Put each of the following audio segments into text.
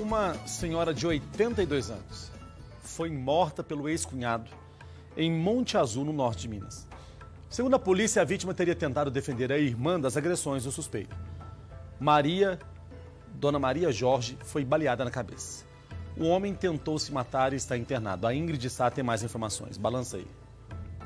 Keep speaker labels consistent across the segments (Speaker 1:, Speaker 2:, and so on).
Speaker 1: Uma senhora de 82 anos foi morta pelo ex-cunhado em Monte Azul, no norte de Minas. Segundo a polícia, a vítima teria tentado defender a irmã das agressões do suspeito. Maria, Dona Maria Jorge, foi baleada na cabeça. O homem tentou se matar e está internado. A Ingrid Sá tem mais informações. Balança aí.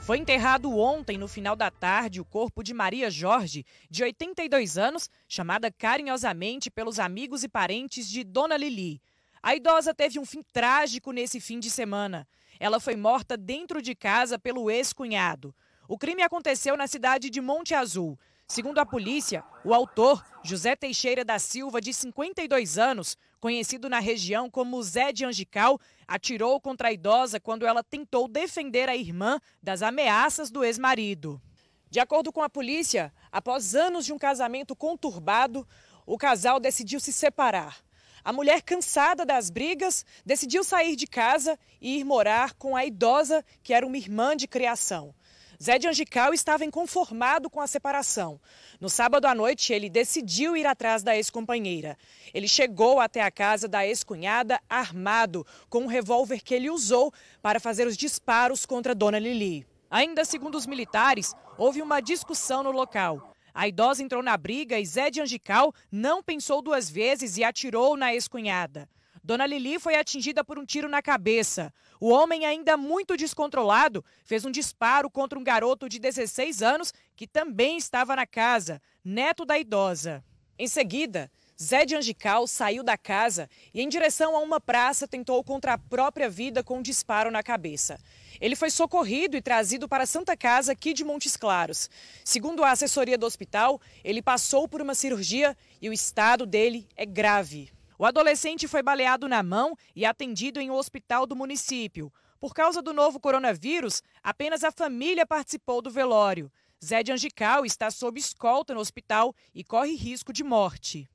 Speaker 2: Foi enterrado ontem, no final da tarde, o corpo de Maria Jorge, de 82 anos, chamada carinhosamente pelos amigos e parentes de Dona Lili. A idosa teve um fim trágico nesse fim de semana. Ela foi morta dentro de casa pelo ex-cunhado. O crime aconteceu na cidade de Monte Azul. Segundo a polícia, o autor, José Teixeira da Silva, de 52 anos, conhecido na região como Zé de Angical, atirou contra a idosa quando ela tentou defender a irmã das ameaças do ex-marido. De acordo com a polícia, após anos de um casamento conturbado, o casal decidiu se separar. A mulher, cansada das brigas, decidiu sair de casa e ir morar com a idosa, que era uma irmã de criação. Zé de Angical estava inconformado com a separação. No sábado à noite, ele decidiu ir atrás da ex-companheira. Ele chegou até a casa da ex-cunhada armado, com um revólver que ele usou para fazer os disparos contra Dona Lili. Ainda segundo os militares, houve uma discussão no local. A idosa entrou na briga e Zé de Angical não pensou duas vezes e atirou na ex-cunhada. Dona Lili foi atingida por um tiro na cabeça. O homem, ainda muito descontrolado, fez um disparo contra um garoto de 16 anos que também estava na casa, neto da idosa. Em seguida, Zé de Angical saiu da casa e, em direção a uma praça, tentou contra a própria vida com um disparo na cabeça. Ele foi socorrido e trazido para a Santa Casa aqui de Montes Claros. Segundo a assessoria do hospital, ele passou por uma cirurgia e o estado dele é grave. O adolescente foi baleado na mão e atendido em um hospital do município. Por causa do novo coronavírus, apenas a família participou do velório. Zé de Angical está sob escolta no hospital e corre risco de morte.